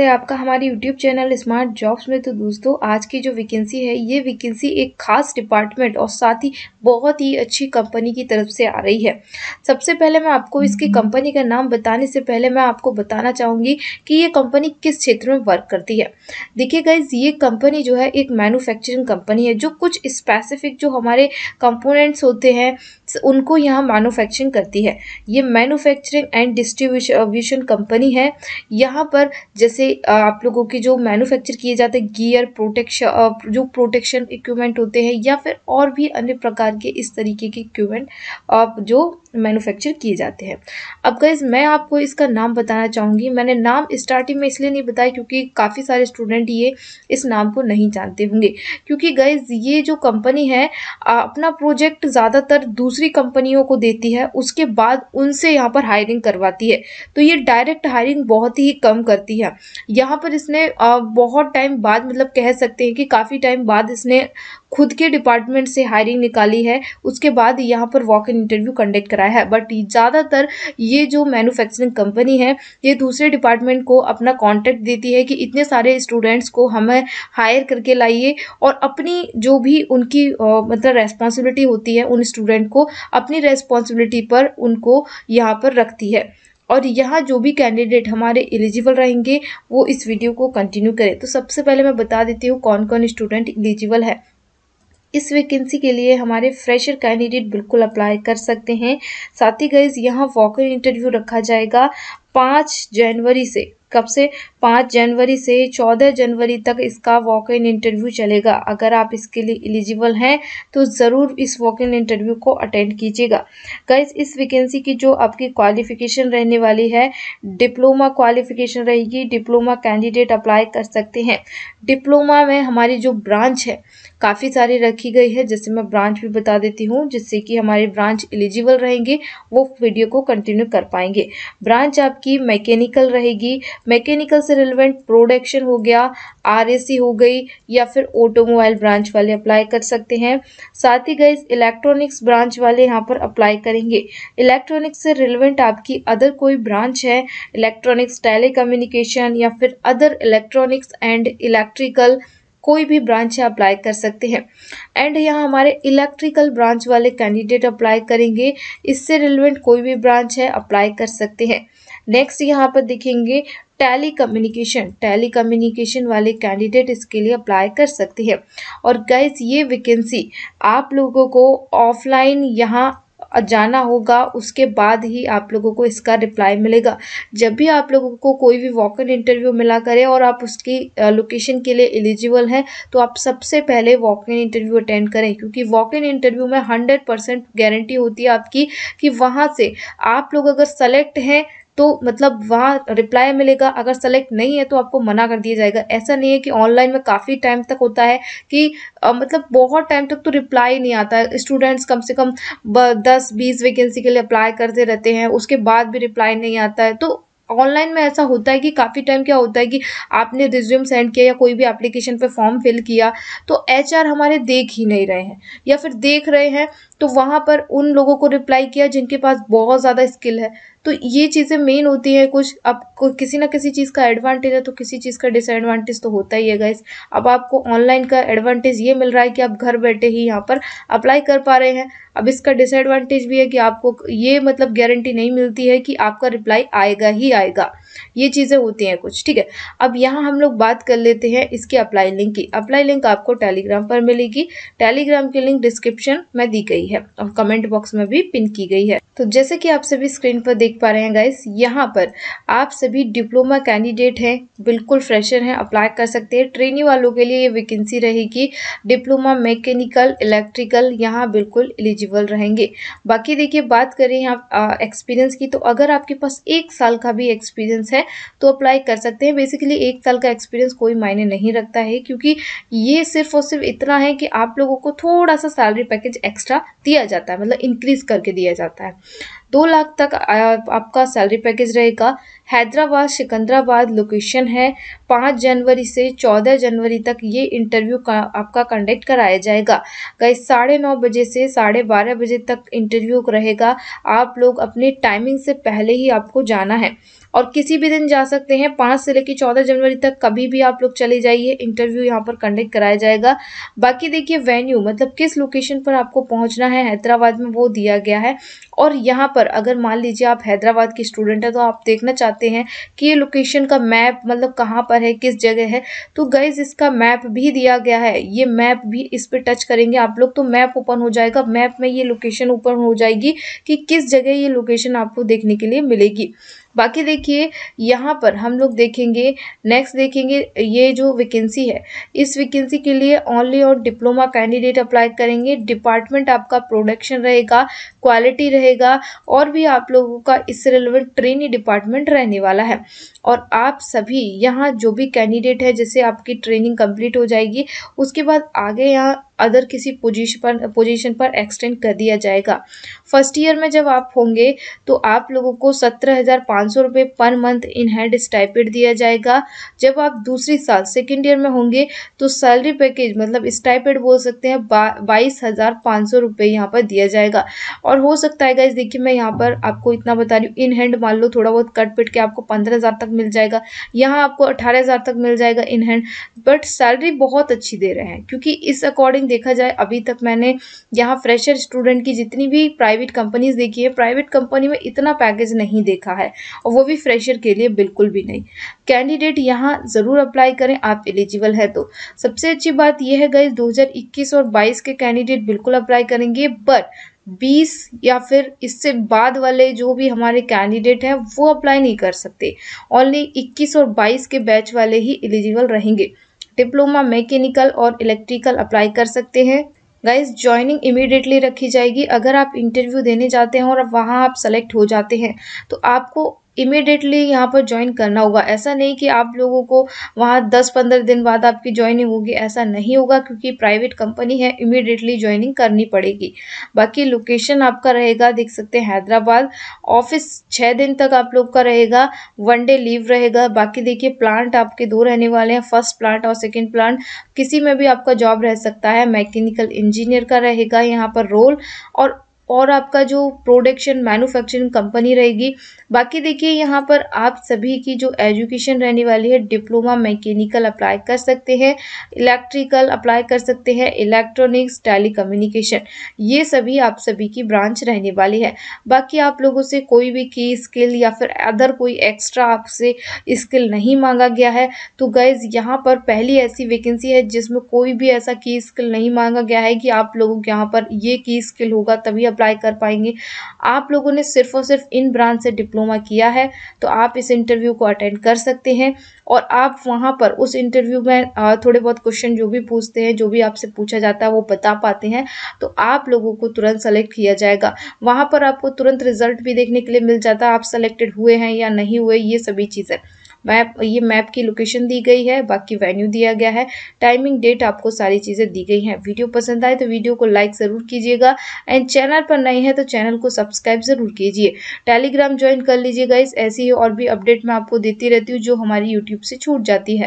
है आपका हमारे YouTube चैनल स्मार्ट जॉब्स में तो दोस्तों आज की जो वैकेंसी है ये वैकेंसी एक खास डिपार्टमेंट और साथ ही बहुत ही अच्छी कंपनी की तरफ से आ रही है सबसे पहले मैं आपको इसकी कंपनी का नाम बताने से पहले मैं आपको बताना चाहूँगी कि ये कंपनी किस क्षेत्र में वर्क करती है देखिए गाइज ये कंपनी जो है एक मैनुफैक्चरिंग कंपनी है जो कुछ स्पेसिफिक जो हमारे कंपोनेंट्स होते हैं उनको यहाँ मैनुफैक्चरिंग करती है ये मैनुफैक्चरिंग एंड डिस्ट्रीब्यूशन कंपनी है यहाँ पर जैसे uh, आप लोगों के जो मैनुफैक्चर किए जाते हैं गियर प्रोटेक्शन uh, जो प्रोटेक्शन इक्विपमेंट होते हैं या फिर और भी अन्य प्रकार के इस तरीके के इक्विपमेंट जो मैन्युफैक्चर किए जाते हैं अब गैस मैं आपको इसका नाम बताना चाहूँगी मैंने नाम स्टार्टिंग में इसलिए नहीं बताया क्योंकि काफ़ी सारे स्टूडेंट ये इस नाम को नहीं जानते होंगे क्योंकि गैस ये जो कंपनी है अपना प्रोजेक्ट ज़्यादातर दूसरी कंपनियों को देती है उसके बाद उनसे यहाँ पर हायरिंग करवाती है तो ये डायरेक्ट हायरिंग बहुत ही कम करती है यहाँ पर इसने बहुत टाइम बाद मतलब कह सकते हैं कि काफ़ी टाइम बाद इसने खुद के डिपार्टमेंट से हायरिंग निकाली है उसके बाद यहाँ पर वॉक इन इंटरव्यू कंडक्ट करा करा है बट ज़्यादातर ये जो मैन्युफैक्चरिंग कंपनी है ये दूसरे डिपार्टमेंट को अपना कॉन्टैक्ट देती है कि इतने सारे स्टूडेंट्स को हमें हायर करके लाइए और अपनी जो भी उनकी मतलब रेस्पॉन्सिबिलिटी होती है उन स्टूडेंट को अपनी रेस्पॉन्सिबिलिटी पर उनको यहाँ पर रखती है और यहाँ जो भी कैंडिडेट हमारे एलिजिबल रहेंगे वो इस वीडियो को कंटिन्यू करें तो सबसे पहले मैं बता देती हूँ कौन कौन स्टूडेंट एलिजिबल है इस वैकेंसी के लिए हमारे फ्रेशर कैंडिडेट बिल्कुल अप्लाई कर सकते हैं साथ ही गैस यहाँ वॉकर इंटरव्यू रखा जाएगा पाँच जनवरी से कब से पाँच जनवरी से चौदह जनवरी तक इसका वॉक इन इंटरव्यू चलेगा अगर आप इसके लिए एलिजिबल हैं तो ज़रूर इस वॉक इन इंटरव्यू को अटेंड कीजिएगा गाइज इस वैकेंसी की जो आपकी क्वालिफिकेशन रहने वाली है डिप्लोमा क्वालिफिकेशन रहेगी डिप्लोमा कैंडिडेट अप्लाई कर सकते हैं डिप्लोमा में हमारी जो ब्रांच है काफ़ी सारी रखी गई है जैसे मैं ब्रांच भी बता देती हूँ जिससे कि हमारे ब्रांच एलिजिबल रहेंगे वो वीडियो को कंटिन्यू कर पाएंगे ब्रांच आपकी मैकेनिकल रहेगी मैकेनिकल से रिलेवेंट प्रोडक्शन हो गया आर हो गई या फिर ऑटोमोबाइल ब्रांच वाले अप्लाई कर सकते हैं साथ ही गए इलेक्ट्रॉनिक्स ब्रांच वाले यहाँ पर अप्लाई करेंगे इलेक्ट्रॉनिक्स से रिलेवेंट आपकी अदर कोई ब्रांच है इलेक्ट्रॉनिक्स टेली या फिर अदर इलेक्ट्रॉनिक्स एंड इलेक्ट्रिकल कोई भी ब्रांच से अप्लाई कर सकते हैं एंड यहाँ हमारे इलेक्ट्रिकल ब्रांच वाले कैंडिडेट अप्लाई करेंगे इससे रिलेवेंट कोई भी ब्रांच है अप्लाई कर सकते हैं नेक्स्ट यहाँ पर देखेंगे टेली कम्युनिकेशन टेली कम्युनिकेशन वाले कैंडिडेट इसके लिए अप्लाई कर सकते हैं और गैस ये वैकेंसी आप लोगों को ऑफलाइन यहाँ जाना होगा उसके बाद ही आप लोगों को इसका रिप्लाई मिलेगा जब भी आप लोगों को कोई भी वॉक इन इंटरव्यू मिला करे और आप उसकी लोकेशन के लिए एलिजिबल हैं तो आप सबसे पहले वॉक इन इंटरव्यू अटेंड करें क्योंकि वॉक इन इंटरव्यू में हंड्रेड परसेंट गारंटी होती है आपकी कि वहाँ से आप लोग अगर सेलेक्ट हैं तो मतलब वहाँ रिप्लाई मिलेगा अगर सेलेक्ट नहीं है तो आपको मना कर दिया जाएगा ऐसा नहीं है कि ऑनलाइन में काफ़ी टाइम तक होता है कि आ, मतलब बहुत टाइम तक तो रिप्लाई नहीं आता है स्टूडेंट्स कम से कम दस बीस वैकेंसी के लिए अप्लाई करते रहते हैं उसके बाद भी रिप्लाई नहीं आता है तो ऑनलाइन में ऐसा होता है कि काफ़ी टाइम क्या होता है कि आपने रिज्यूम सेंड किया या कोई भी एप्लीकेशन पर फॉर्म फिल किया तो एचआर हमारे देख ही नहीं रहे हैं या फिर देख रहे हैं तो वहाँ पर उन लोगों को रिप्लाई किया जिनके पास बहुत ज़्यादा स्किल है तो ये चीज़ें मेन होती है कुछ अब किसी ना किसी चीज़ का एडवांटेज है तो किसी चीज़ का डिसएडवांटेज तो होता ही है गाइस अब आपको ऑनलाइन का एडवांटेज ये मिल रहा है कि आप घर बैठे ही यहाँ पर अप्लाई कर पा रहे हैं अब इसका डिसएडवांटेज भी है कि आपको ये मतलब गारंटी नहीं मिलती है कि आपका रिप्लाई आएगा ही आएगा ये चीज़ें होती हैं कुछ ठीक है अब यहाँ हम लोग बात कर लेते हैं इसकी अप्लाई लिंक की अप्लाई लिंक आपको टेलीग्राम पर मिलेगी टेलीग्राम की लिंक डिस्क्रिप्शन में दी गई है और कमेंट बॉक्स में भी पिन की गई है तो जैसे कि आप सभी स्क्रीन पर देख पा रहे हैं गाइस यहाँ पर आप सभी डिप्लोमा कैंडिडेट हैं बिल्कुल फ्रेशर हैं अप्लाई कर सकते हैं ट्रेनिंग वालों के लिए ये वैकेंसी रहेगी डिप्लोमा मैकेनिकल इलेक्ट्रिकल यहाँ बिल्कुल एलिजिबल रहेंगे बाकी देखिए बात करें यहाँ एक्सपीरियंस की तो अगर आपके पास एक साल का भी एक्सपीरियंस एक्सपीरियंस है तो अप्लाई कर सकते हैं बेसिकली एक साल का एक्सपीरियंस कोई मायने नहीं रखता है क्योंकि ये सिर्फ और सिर्फ इतना है कि आप लोगों को थोड़ा सा सैलरी पैकेज एक्स्ट्रा दिया जाता है मतलब इंक्रीज करके दिया जाता है दो लाख तक आपका सैलरी पैकेज रहेगा हैदराबाद सिकंदराबाद लोकेशन है पाँच जनवरी से चौदह जनवरी तक ये इंटरव्यू का आपका कंडक्ट कराया जाएगा कई साढ़े नौ बजे से साढ़े बारह बजे तक इंटरव्यू रहेगा आप लोग अपने टाइमिंग से पहले ही आपको जाना है और किसी भी दिन जा सकते हैं पाँच से लेकर चौदह जनवरी तक कभी भी आप लोग चले जाइए इंटरव्यू यहाँ पर कंडक्ट कराया जाएगा बाकी देखिए वेन्यू मतलब किस लोकेशन पर आपको पहुँचना है हैदराबाद में वो दिया गया है और यहाँ पर अगर मान लीजिए आप हैदराबाद के स्टूडेंट हैं तो आप देखना चाहते हैं कि ये लोकेशन का मैप मतलब कहाँ पर है किस जगह है तो गाइज इसका मैप भी दिया गया है ये मैप भी इस पर टच करेंगे आप लोग तो मैप ओपन हो जाएगा मैप में ये लोकेशन ओपन हो जाएगी कि किस जगह ये लोकेशन आपको देखने के लिए मिलेगी बाकी देखिए यहाँ पर हम लोग देखेंगे नेक्स्ट देखेंगे ये जो वैकेंसी है इस वैकेंसी के लिए ऑनली और डिप्लोमा कैंडिडेट अप्लाई करेंगे डिपार्टमेंट आपका प्रोडक्शन रहेगा क्वालिटी रहेगा और भी आप लोगों का इससे रिलेवेंट ट्रेनिंग डिपार्टमेंट रहने वाला है और आप सभी यहाँ जो भी कैंडिडेट है जैसे आपकी ट्रेनिंग कंप्लीट हो जाएगी उसके बाद आगे यहाँ अदर किसी पोजीशन पर पोजीशन पर एक्सटेंड कर दिया जाएगा फर्स्ट ईयर में जब आप होंगे तो आप लोगों को सत्रह हज़ार पाँच सौ रुपये पर मंथ इन हैंड स्टाइपेड दिया जाएगा जब आप दूसरी साल सेकेंड ईयर में होंगे तो सैलरी पैकेज मतलब स्टाइपेड बोल सकते हैं बा, बाईस हज़ार पाँच सौ रुपये यहाँ पर दिया जाएगा और हो सकता है इस देखिए मैं यहाँ पर आपको इतना बता रही हूँ इन हैंड मान लो थोड़ा बहुत कट पिट के आपको पंद्रह हज़ार तक मिल जाएगा यहाँ आपको अठारह हज़ार तक मिल जाएगा इन हैंड बट सैलरी बहुत अच्छी दे रहे हैं क्योंकि इस अकॉर्डिंग अकॉर्डिंग देखा जाए अभी तक मैंने यहाँ फ्रेशर स्टूडेंट की जितनी भी प्राइवेट कंपनीज देखी है प्राइवेट कंपनी में इतना पैकेज नहीं देखा है और वो भी फ्रेशर के लिए बिल्कुल भी नहीं कैंडिडेट यहाँ ज़रूर अप्लाई करें आप एलिजिबल है तो सबसे अच्छी बात यह है गई दो और बाईस के कैंडिडेट बिल्कुल अप्लाई करेंगे बट 20 या फिर इससे बाद वाले जो भी हमारे कैंडिडेट हैं वो अप्लाई नहीं कर सकते ओनली 21 और 22 के बैच वाले ही एलिजिबल रहेंगे डिप्लोमा मैकेनिकल और इलेक्ट्रिकल अप्लाई कर सकते हैं गाइज ज्वाइनिंग इमीडिएटली रखी जाएगी अगर आप इंटरव्यू देने जाते हैं और वहाँ आप सेलेक्ट हो जाते हैं तो आपको इमिडिएटली यहाँ पर ज्वाइन करना होगा ऐसा नहीं कि आप लोगों को वहाँ दस पंद्रह दिन बाद आपकी ज्वाइनिंग होगी ऐसा नहीं होगा क्योंकि प्राइवेट कंपनी है इमिडिएटली ज्वाइनिंग करनी पड़ेगी बाकी लोकेशन आपका रहेगा देख सकते हैं हैदराबाद ऑफिस छः दिन तक आप लोग का रहेगा वन डे लीव रहेगा बाकी देखिए प्लांट आपके दो रहने वाले हैं फर्स्ट प्लांट और सेकेंड प्लांट किसी में भी आपका जॉब रह सकता है मैकेनिकल इंजीनियर का रहेगा यहाँ पर रोल और और आपका जो प्रोडक्शन मैन्युफैक्चरिंग कंपनी रहेगी बाकी देखिए यहाँ पर आप सभी की जो एजुकेशन रहने वाली है डिप्लोमा मैकेनिकल अप्लाई कर सकते हैं इलेक्ट्रिकल अप्लाई कर सकते हैं इलेक्ट्रॉनिक्स कम्युनिकेशन ये सभी आप सभी की ब्रांच रहने वाली है बाकी आप लोगों से कोई भी की स्किल या फिर अदर कोई एक्स्ट्रा आपसे स्किल नहीं मांगा गया है तो गाइज़ यहाँ पर पहली ऐसी वैकेंसी है जिसमें कोई भी ऐसा की स्किल नहीं मांगा गया है कि आप लोगों के यहाँ पर ये की स्किल होगा तभी आप अप्लाई कर पाएंगे आप लोगों ने सिर्फ और सिर्फ इन ब्रांच से डिप्लोमा किया है तो आप इस इंटरव्यू को अटेंड कर सकते हैं और आप वहाँ पर उस इंटरव्यू में थोड़े बहुत क्वेश्चन जो भी पूछते हैं जो भी आपसे पूछा जाता है वो बता पाते हैं तो आप लोगों को तुरंत सेलेक्ट किया जाएगा वहाँ पर आपको तुरंत रिजल्ट भी देखने के लिए मिल जाता है आप सेलेक्टेड हुए हैं या नहीं हुए ये सभी चीज़ें मैप ये मैप की लोकेशन दी गई है बाकी वेन्यू दिया गया है टाइमिंग डेट आपको सारी चीज़ें दी गई हैं वीडियो पसंद आए तो वीडियो को लाइक ज़रूर कीजिएगा एंड चैनल पर नए हैं तो चैनल को सब्सक्राइब ज़रूर कीजिए टेलीग्राम ज्वाइन कर लीजिएगा इस ऐसी और भी अपडेट मैं आपको देती रहती हूँ जो हमारी यूट्यूब से छूट जाती है